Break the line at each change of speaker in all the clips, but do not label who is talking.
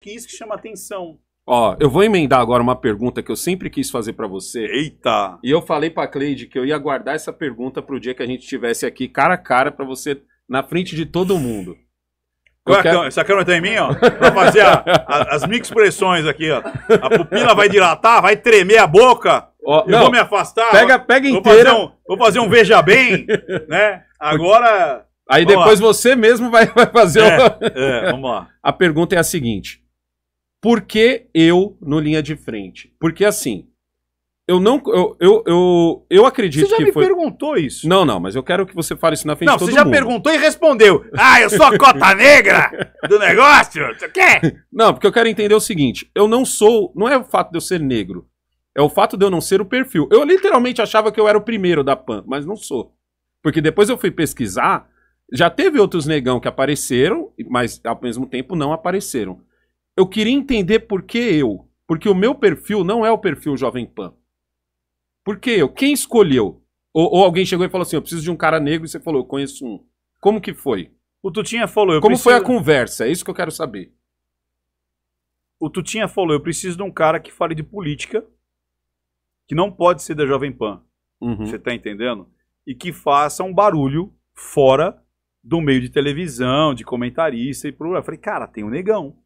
que é isso que chama atenção.
Ó, eu vou emendar agora uma pergunta que eu sempre quis fazer para você. Eita! E eu falei pra Cleide que eu ia guardar essa pergunta pro dia que a gente estivesse aqui cara a cara para
você na frente de todo mundo. quero... Essa câmera tá em mim, ó. Pra fazer a, a, as microexpressões aqui, ó. A pupila vai dilatar, vai tremer a boca. Ó, eu não, vou me afastar. Pega, pega vou inteira. Fazer um, vou fazer um veja bem, né? Agora... Aí depois lá. você mesmo vai, vai fazer... É, uma... é, vamos lá.
A pergunta é a seguinte. Por que eu no linha de frente? Porque assim, eu não. Eu, eu, eu, eu acredito que. Você já me foi... perguntou isso. Não, não, mas eu quero que você fale isso na frente não, de todo mundo. Não, você já perguntou e respondeu. Ah, eu sou a cota negra do negócio?
Você quer?
Não, porque eu quero entender o seguinte: eu não sou. Não é o fato de eu ser negro. É o fato de eu não ser o perfil. Eu literalmente achava que eu era o primeiro da PAN, mas não sou. Porque depois eu fui pesquisar. Já teve outros negão que apareceram, mas ao mesmo tempo não apareceram. Eu queria entender por que eu. Porque o meu perfil não é o perfil Jovem Pan. Por que eu? Quem escolheu? Ou, ou alguém chegou e falou assim: eu preciso de um cara negro e você falou, eu conheço um.
Como que foi? O Tutinha falou. Eu Como preciso... foi a conversa? É isso que eu quero saber. O Tutinha falou: eu preciso de um cara que fale de política, que não pode ser da Jovem Pan. Uhum. Você tá entendendo? E que faça um barulho fora do meio de televisão, de comentarista e por Eu falei, cara, tem um negão.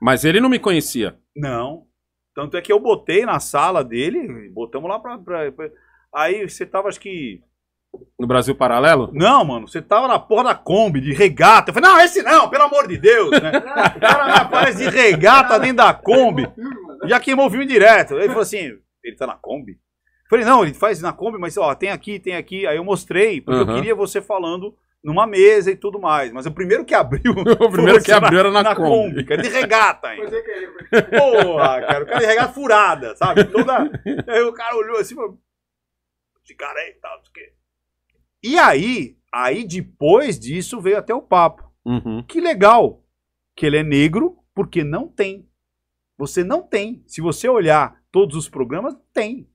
Mas ele não me conhecia. Não. Tanto é que eu botei na sala dele, botamos lá pra. pra, pra... Aí você tava, acho que. No Brasil Paralelo? Não, mano, você tava na porra da Kombi, de regata. Eu falei, não, esse não, pelo amor de Deus, né? o cara aparece de regata dentro da Kombi. Já queimou o filme direto. Ele falou assim: ele tá na Kombi? Falei, não, ele faz na Kombi, mas ó, tem aqui, tem aqui. Aí eu mostrei, porque uhum. eu queria você falando numa mesa e tudo mais. Mas o primeiro que abriu. o primeiro que abriu na, era na, na Kombi. Cara, de regata ainda.
É, Porra, cara, o cara de regata furada, sabe? Toda... Aí
o cara olhou assim, de cara aí tal, o sei E aí, aí depois disso veio até o papo. Uhum. Que legal que ele é negro, porque não tem. Você não tem. Se você olhar todos os programas, tem.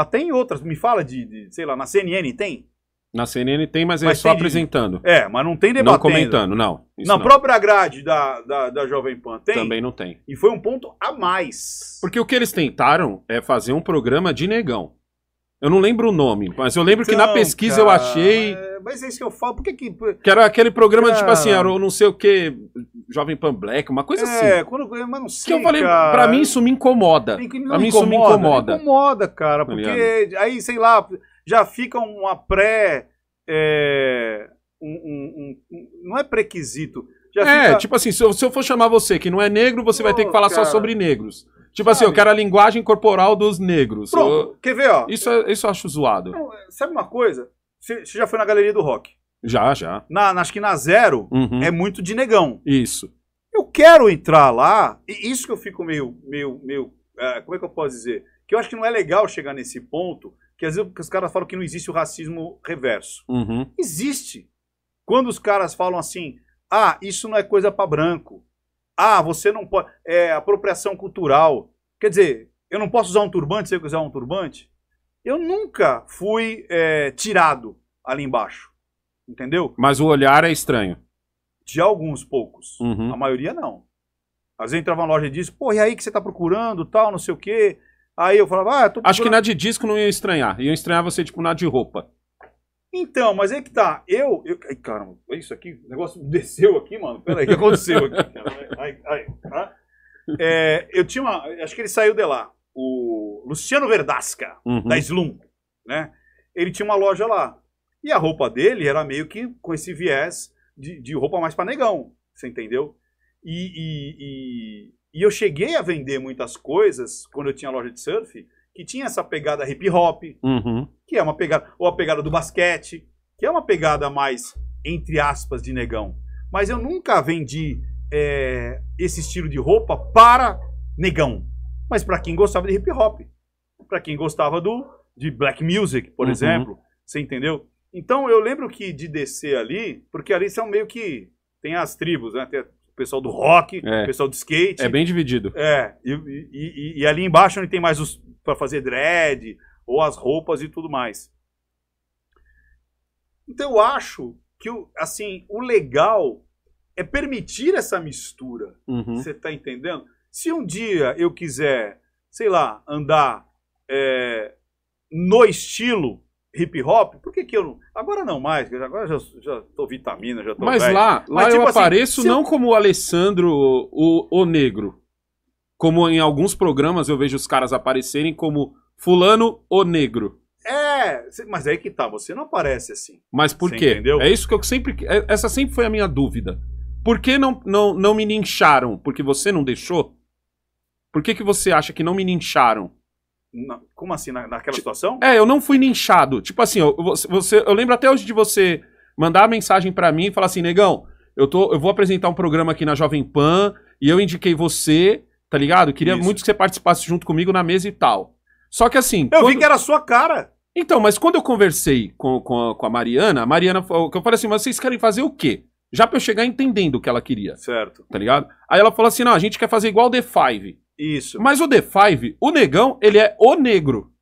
Até ah, em outras, me fala de, de sei lá, na CNN tem?
Na CNN tem, mas, é mas é só apresentando. De... É, mas não tem debatendo. Não comentando, não. Na não. própria
grade da, da, da, Jovem Pan tem? Também não tem. E foi um ponto a mais.
Porque o que eles tentaram é fazer um programa de negão. Eu não lembro o nome, mas eu lembro então, que na então, pesquisa cara, eu achei...
É, mas é isso que eu falo, por que que... Que era aquele programa, cara... tipo assim, era
não sei o que Jovem Pan Black, uma coisa é, assim. É,
quando eu, mas não sei. Que eu falei, cara. pra mim
isso me incomoda. pra mim isso me incomoda. Me
incomoda, cara,
tá porque
aí, sei lá, já fica uma pré. É, um, um, um, não é prequisito. Já é, fica... tipo
assim, se eu, se eu, for chamar você que não é negro, você oh, vai ter que falar cara. só sobre negros. Tipo assim, sabe? assim, eu quero a linguagem corporal dos negros. Pronto, eu, quer
ver, ó? Isso, é, isso eu acho zoado. Não, é, sabe uma coisa? você já foi na galeria do rock. Já, já. Na, acho que na zero uhum. é muito de negão. Isso. Eu quero entrar lá, e isso que eu fico meio, meio, meio. É, como é que eu posso dizer? Que eu acho que não é legal chegar nesse ponto, que às vezes os caras falam que não existe o racismo reverso. Uhum. Existe. Quando os caras falam assim, ah, isso não é coisa para branco. Ah, você não pode. É apropriação cultural. Quer dizer, eu não posso usar um turbante se eu quiser usar um turbante? Eu nunca fui é, tirado ali embaixo. Entendeu?
Mas o olhar é estranho.
De alguns poucos. Uhum. A maioria não. Às vezes entrava na loja e diz, pô, e aí que você tá procurando, tal, não sei o quê. Aí eu falava, ah, eu tô procurando... Acho que na de
disco não ia estranhar. Ia estranhar você, tipo, na de roupa.
Então, mas aí é que tá. Eu. eu ai, caramba, é isso aqui. O negócio desceu aqui, mano. Peraí, o que aconteceu aqui? Ai, ai, tá? é, eu tinha uma. Acho que ele saiu de lá. O Luciano Verdasca, uhum. da Slum, né? Ele tinha uma loja lá. E a roupa dele era meio que com esse viés de, de roupa mais para negão, você entendeu? E, e, e, e, eu cheguei a vender muitas coisas quando eu tinha loja de surf que tinha essa pegada hip hop, uhum. que é uma pegada, ou a pegada do basquete, que é uma pegada mais, entre aspas, de negão. Mas eu nunca vendi é, esse estilo de roupa para negão, mas para quem gostava de hip hop, para quem gostava do de black music, por uhum. exemplo, você entendeu? Então eu lembro que de descer ali, porque ali são meio que. Tem as tribos, né? Tem o pessoal do rock, é. o pessoal do skate. É bem dividido. É. E, e, e, e ali embaixo onde tem mais os. para fazer dread, ou as roupas e tudo mais. Então eu acho que assim, o legal é permitir essa mistura. Uhum. Você tá entendendo? Se um dia eu quiser, sei lá, andar é, no estilo hip hop, por que, que eu não. Agora não mais, agora já, já tô vitamina, já tô. Mas velho. lá, lá tipo eu assim, apareço não eu...
como o Alessandro, o, o negro. Como em alguns programas eu vejo os caras aparecerem como Fulano o Negro.
É, mas aí que tá, você não aparece assim. Mas por
quê? Entendeu? É isso que eu sempre. É, essa sempre foi a minha dúvida. Por que não, não, não me nincharam? Porque você não deixou? Por que, que você acha que não me nincharam?
Na, como assim, na, naquela situação?
É, eu não fui ninchado. Tipo assim, eu, você, eu lembro até hoje de você mandar mensagem para mim e falar assim, negão, eu, tô, eu vou apresentar um programa aqui na Jovem Pan e eu indiquei você, tá ligado? Queria Isso. muito que você participasse junto comigo na mesa e tal. Só que assim. Eu quando... vi que era a sua cara. Então, mas quando eu conversei com, com, a, com a Mariana, a Mariana, eu falei assim, mas vocês querem fazer o quê? Já pra eu chegar entendendo o que ela queria. Certo. Tá ligado? Aí ela falou assim: não, a gente quer fazer igual o The Five. Isso. Mas o The Five, o negão, ele é o negro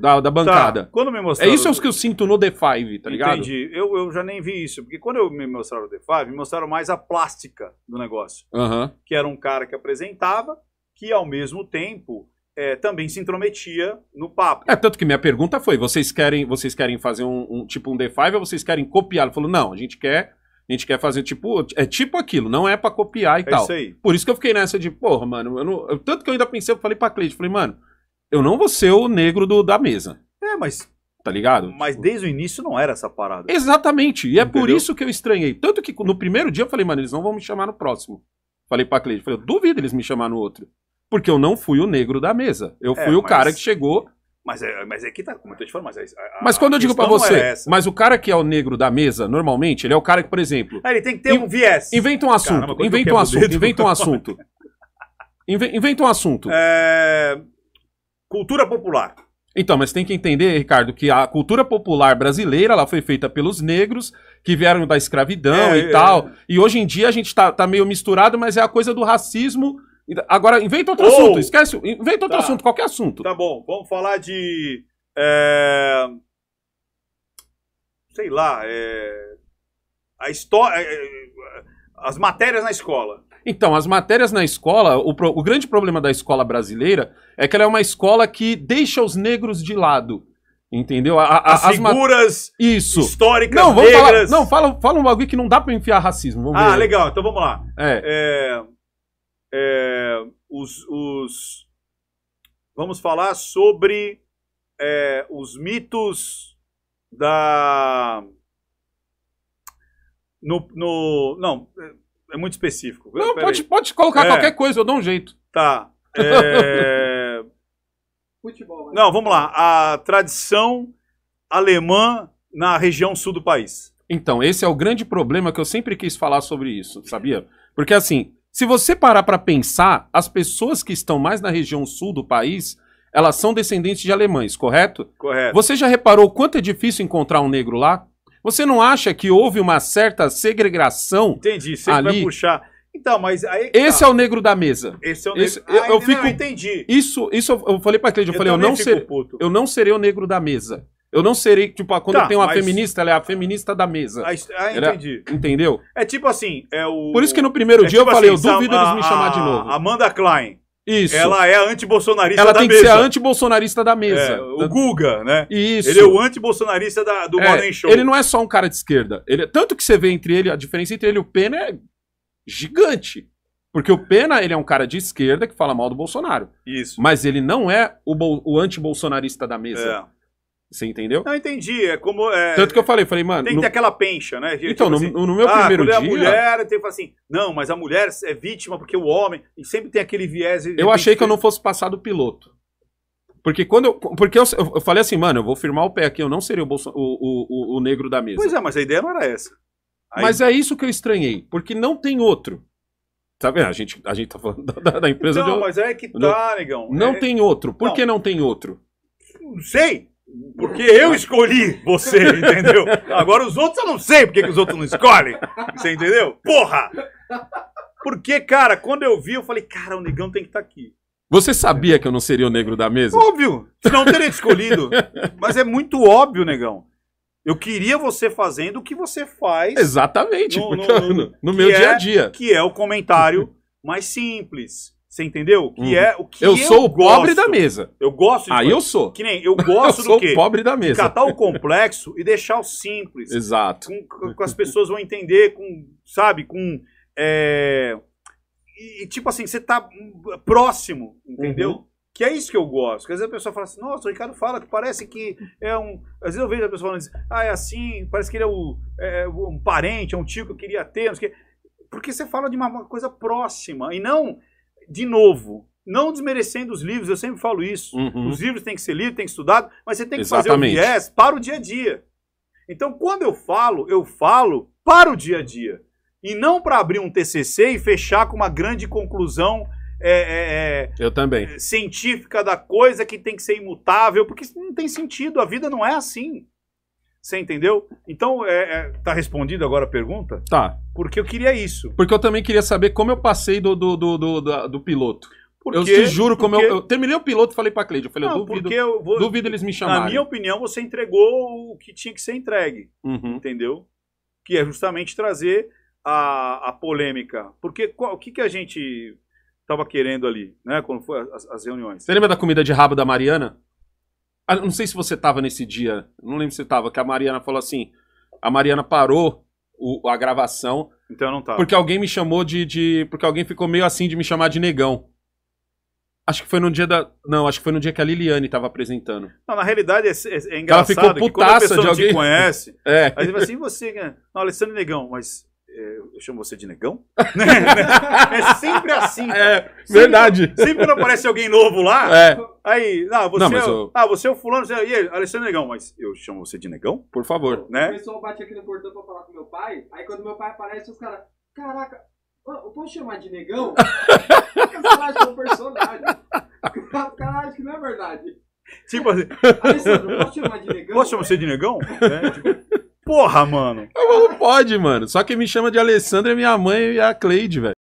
da, da bancada. Tá, quando me é mostraram... É isso é os que eu sinto no The Five, tá ligado? Entendi.
Eu, eu já nem vi isso, porque quando eu me mostraram o The Five, me mostraram mais a plástica do negócio. Uhum. Que era um cara que apresentava, que ao mesmo tempo é, também se intrometia no papo. É,
tanto que minha pergunta foi: vocês querem, vocês querem fazer um, um tipo um D5 ou vocês querem copiar? Ele falou: não, a gente quer a gente quer fazer tipo. É tipo aquilo, não é para copiar e é tal. Isso aí. Por isso que eu fiquei nessa de, porra, mano, eu não, eu, tanto que eu ainda pensei, eu falei pra Cleide, falei, mano, eu não vou ser o negro do, da mesa. É, mas. Tá ligado? Mas tipo, desde o início não era essa parada. Exatamente. E Entendeu? é por isso que eu estranhei. Tanto que no primeiro dia eu falei, mano, eles não vão me chamar no próximo. Falei pra Cleide, falei, eu duvido eles me chamar no outro. Porque eu não fui o negro da mesa. Eu é, fui o mas... cara que chegou
mas é, mas é que tá, como eu tô te falando, mas, é a, a mas quando eu digo para você, é
mas o cara que é o negro da mesa, normalmente, ele é o cara que, por exemplo.
Ah, ele tem que ter in, um viés. Inventa um assunto, Caramba, inventa, um assunto inventa um
assunto, inventa
um
assunto. Inventa um assunto.
É... Cultura popular.
Então, mas tem que entender, Ricardo, que a cultura popular brasileira ela foi feita pelos negros que vieram da escravidão é, e tal. É. E hoje em dia a gente tá, tá meio misturado, mas é a coisa do racismo
Agora, inventa outro assunto. Esquece. Inventa outro tá. assunto, qualquer assunto. Tá bom. Vamos falar de. É... Sei lá. É... A história. Eh, as matérias na escola.
Então, as matérias na escola, o, pro... o grande problema da escola brasileira é que ela é uma escola que deixa os negros de lado. Entendeu? A, a, as, as figuras mat... isso. históricas não, vamos negras. Falar, não, fala, fala um bagulho que não dá para enfiar racismo. ah, ver. legal. Então
vamos lá. É. é é, os, os, Vamos falar sobre é, os mitos da. No, no, não, é muito específico. Não, pode, pode colocar é. qualquer coisa, eu dou um jeito. Tá. É... Futebol. Né? Não, vamos lá. A tradição alemã na região sul do país. Então, esse é o
grande problema que eu sempre quis falar sobre isso, sabia? Porque assim, se você parar para pensar, as pessoas que estão mais na região sul do país, elas são descendentes de alemães, correto? Correto. Você já reparou quanto é difícil encontrar um negro lá? Você não acha que houve uma certa segregação? Entendi, você ali? vai puxar.
Então, mas aí.
Esse tá. é o negro da mesa.
Esse é o negro. Esse, eu, ah, eu, fico, não, entendi.
Isso, isso eu falei pra Cleide, eu, eu falei, eu não, ser, eu não serei o negro da mesa. Eu não serei, tipo, ah, quando tá, tem uma mas... feminista, ela é a feminista da mesa. Ah, ah entendi. entendeu?
É tipo assim, é o... Por isso que
no primeiro é dia tipo eu falei, assim, eu duvido a, eles me chamarem de novo.
Amanda Klein. Isso. Ela é a antibolsonarista da mesa. Ela tem que ser a
antibolsonarista da mesa. É, o Guga, né? Isso. Ele é o
antibolsonarista da, do é, Morning Show. Ele
não é só um cara de esquerda. Ele, é- tanto que você vê entre ele, a diferença entre ele e o Pena é gigante. Porque o Pena, ele é um cara de esquerda que fala mal do Bolsonaro. Isso. Mas ele não é o, o antibolsonarista da mesa. É. Você entendeu?
Não, entendi. É como. É... Tanto que
eu falei, falei, mano. Tem no...
aquela pencha, né? então, tipo no, assim, no, meu ah, primeiro é dia. a mulher, tem que falar assim, não, mas a mulher é vítima porque o homem. E sempre tem aquele viés. Eu achei que eu não
fosse passar do piloto. Porque quando eu. Porque eu, eu, falei assim, mano, eu vou firmar o pé aqui, eu não seria o, o, o, o, negro da mesa. Pois é, mas a ideia não era essa. Aí... Mas é isso que eu estranhei, porque não tem outro. Tá vendo? A gente, a gente tá falando da, da empresa não, de. Não, mas é que tá, negão. Não é... tem outro. Por não. que não tem outro?
Não sei. Porque eu escolhi você, entendeu? Agora os outros eu não sei porque que os outros não escolhem. Você entendeu? Porra! Porque, cara, quando eu vi, eu falei, cara, o negão tem que estar tá aqui.
Você sabia que eu não seria o negro da mesa?
Óbvio! Senão eu teria escolhido. Mas é muito óbvio, negão. Eu queria você fazendo o que você faz. Exatamente, no, no, no, no meu é dia a dia. Que é o comentário mais simples você entendeu? Que uhum. é o que eu, eu sou o gosto. pobre da mesa. Eu gosto de Aí coisa. eu sou. Que nem eu gosto eu sou o pobre da mesa. Catar o complexo e deixar o simples. Exato. Com, com as pessoas vão entender com, sabe, com é... e tipo assim, você tá próximo, entendeu? Uhum. Que é isso que eu gosto. Porque às vezes a pessoa fala assim, nossa, o Ricardo fala que parece que é um. Às vezes eu vejo a pessoa falando assim, ah, é assim, parece que ele é, o, é um parente, é um tio que eu queria ter, não sei o quê. Porque você fala de uma coisa próxima e não de novo, não desmerecendo os livros, eu sempre falo isso. Uhum. Os livros têm que ser lidos, têm que estudados, mas você tem que Exatamente. fazer o viés para o dia a dia. Então, quando eu falo, eu falo para o dia a dia. E não para abrir um TCC e fechar com uma grande conclusão é, é, é eu também. É, científica da coisa que tem que ser imutável, porque não tem sentido, a vida não é assim. Você entendeu? Então, é, é, tá respondido agora a pergunta? Tá. Porque eu queria isso.
Porque eu também queria saber como eu passei do, do, do, do, do, do piloto. Porque, eu te juro, porque... como eu, eu, terminei o piloto falei pra Cleide. Eu falei, não, eu duvido, eu vou... duvido eles me chamarem. Na minha
opinião, você entregou o que tinha que ser entregue. Uhum. Entendeu? Que é justamente trazer a, a polêmica. Porque qual, o que, que a gente estava querendo ali, né? Quando foi as, as reuniões. Você lembra
da comida de rabo da Mariana? Ah, não sei se você estava nesse dia, não lembro se você estava, que a Mariana falou assim: a Mariana parou o, a gravação. Então eu não tava. Porque alguém me chamou de, de. Porque alguém ficou meio assim de me chamar de negão. Acho que foi no dia da. Não, acho que foi no dia que a Liliane estava apresentando.
Não, na realidade é, é, é engraçado ela ficou putaça que quando a pessoa de alguém... te conhece, é. aí ele fala assim, você, né? não, Alessandro é Negão, mas eu chamo você de negão? Né? é sempre assim. É, cara. É, verdade. Sempre, quando aparece alguém novo lá, é. aí, ah, você, não, é, eu... ah, você é o fulano, você é, e aí, Alessandro Negão, mas eu chamo você de negão? Por favor. Né? O pessoal bate aqui no portão pra falar com meu pai, aí quando meu pai aparece, os caras, caraca, eu posso chamar de negão? Personagem é um personagem. O cara acha que não é verdade. Tipo assim. Alessandro, posso chamar de negão? Posso chamar você de negão? É, tipo... Porra, mano. Eu falo, pode,
mano. Só que me chama de Alessandra é minha mãe e a Cleide, velho.